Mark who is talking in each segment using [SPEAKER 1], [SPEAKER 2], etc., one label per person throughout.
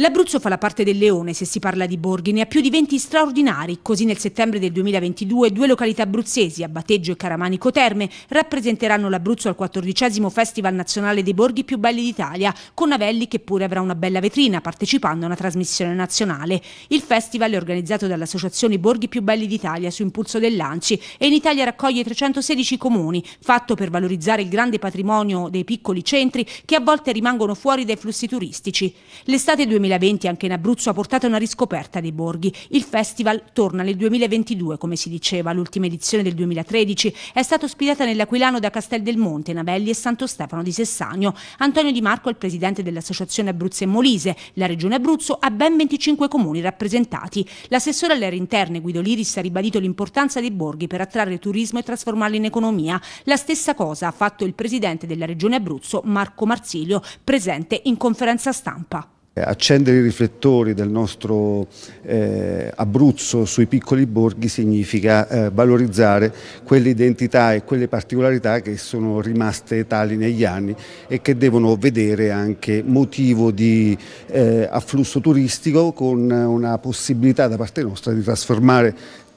[SPEAKER 1] L'Abruzzo fa la parte del leone se si parla di borghi, ne ha più di 20 straordinari, così nel settembre del 2022 due località abruzzesi, Abateggio e Caramanico Terme, rappresenteranno l'Abruzzo al 14 Festival Nazionale dei Borghi più belli d'Italia, con Avelli che pure avrà una bella vetrina partecipando a una trasmissione nazionale. Il festival è organizzato dall'Associazione Borghi più belli d'Italia su impulso dell'Anci e in Italia raccoglie 316 comuni, fatto per valorizzare il grande patrimonio dei piccoli centri che a volte rimangono fuori dai flussi turistici. L'estate 2022 2020 anche in Abruzzo ha portato a una riscoperta dei borghi. Il festival torna nel 2022, come si diceva. L'ultima edizione del 2013 è stata ospitata nell'Aquilano da Castel del Monte, Navelli e Santo Stefano di Sessagno. Antonio Di Marco è il presidente dell'Associazione Abruzzo e Molise. La regione Abruzzo ha ben 25 comuni rappresentati. L'assessore alle aree interne Guido Liris ha ribadito l'importanza dei borghi per attrarre turismo e trasformarli in economia. La stessa cosa ha fatto il presidente della regione Abruzzo Marco Marsilio, presente in conferenza stampa.
[SPEAKER 2] Eh, accendere i riflettori del nostro eh, Abruzzo sui piccoli borghi significa eh, valorizzare quelle identità e quelle particolarità che sono rimaste tali negli anni e che devono vedere anche motivo di eh, afflusso turistico con una possibilità da parte nostra di trasformare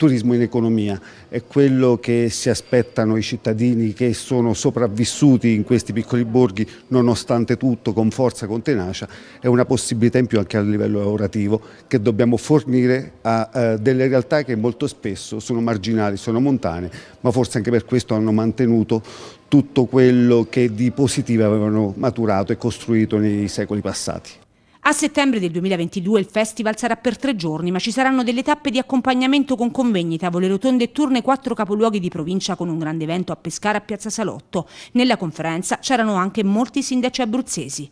[SPEAKER 2] turismo in economia, è quello che si aspettano i cittadini che sono sopravvissuti in questi piccoli borghi nonostante tutto, con forza, con tenacia, è una possibilità in più anche a livello lavorativo che dobbiamo fornire a eh, delle realtà che molto spesso sono marginali, sono montane, ma forse anche per questo hanno mantenuto tutto quello che di positivo avevano maturato e costruito nei secoli passati.
[SPEAKER 1] A settembre del 2022 il festival sarà per tre giorni, ma ci saranno delle tappe di accompagnamento con convegni, tavole rotonde e turne quattro capoluoghi di provincia con un grande evento a Pescara a Piazza Salotto. Nella
[SPEAKER 2] conferenza c'erano anche molti sindaci abruzzesi.